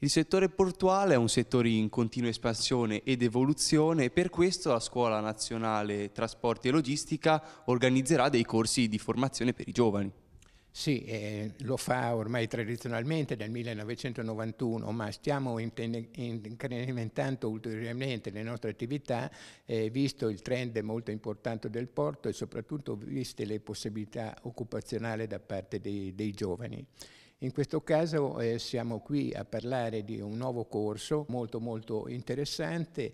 Il settore portuale è un settore in continua espansione ed evoluzione e per questo la Scuola Nazionale Trasporti e Logistica organizzerà dei corsi di formazione per i giovani. Sì, eh, lo fa ormai tradizionalmente dal 1991, ma stiamo incrementando ulteriormente le nostre attività, eh, visto il trend molto importante del porto e soprattutto viste le possibilità occupazionali da parte dei, dei giovani. In questo caso eh, siamo qui a parlare di un nuovo corso molto molto interessante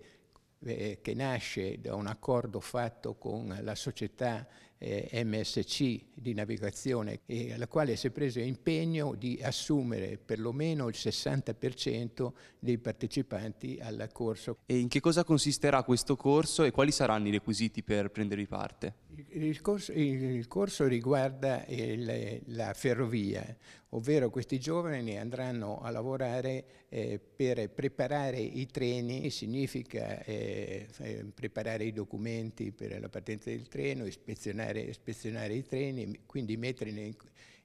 eh, che nasce da un accordo fatto con la società eh, MSC di navigazione e alla quale si è preso impegno di assumere perlomeno il 60% dei partecipanti al corso. E in che cosa consisterà questo corso e quali saranno i requisiti per prendervi parte? Il corso, il corso riguarda il, la ferrovia, ovvero questi giovani andranno a lavorare eh, per preparare i treni, significa eh, eh preparare i documenti per la partenza del treno, ispezionare, ispezionare i treni, quindi mettere in,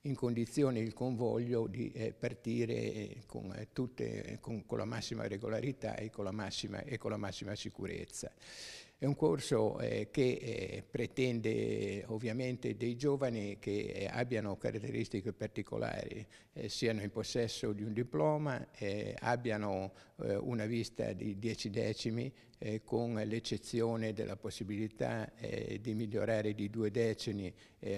in condizione il convoglio di eh, partire eh, con, eh, tutte, eh, con, con, la massima regolarità e con la massima, e con la massima sicurezza. È un corso eh, che eh, pretende ovviamente dei giovani che eh, abbiano caratteristiche particolari, eh, siano in possesso di un diploma, eh, abbiano eh, una vista di dieci decimi con l'eccezione della possibilità di migliorare di due decimi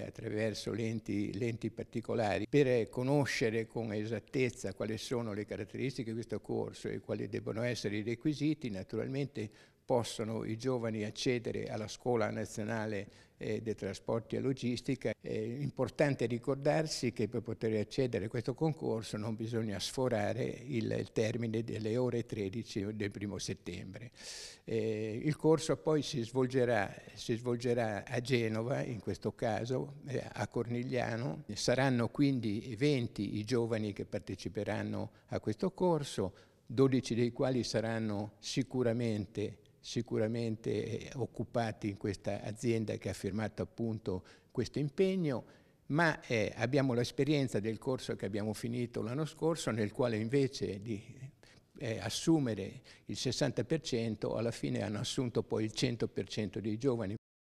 attraverso lenti, lenti particolari. Per conoscere con esattezza quali sono le caratteristiche di questo corso e quali debbono essere i requisiti, naturalmente possano i giovani accedere alla Scuola Nazionale eh, dei Trasporti e Logistica. È importante ricordarsi che per poter accedere a questo concorso non bisogna sforare il, il termine delle ore 13 del primo settembre. Eh, il corso poi si svolgerà, si svolgerà, a Genova, in questo caso eh, a Cornigliano. Saranno quindi 20 i giovani che parteciperanno a questo corso, 12 dei quali saranno sicuramente sicuramente eh, occupati in questa azienda che ha firmato appunto questo impegno, ma eh, abbiamo l'esperienza del corso che abbiamo finito l'anno scorso nel quale invece di eh, assumere il 60% alla fine hanno assunto poi il 100% dei giovani.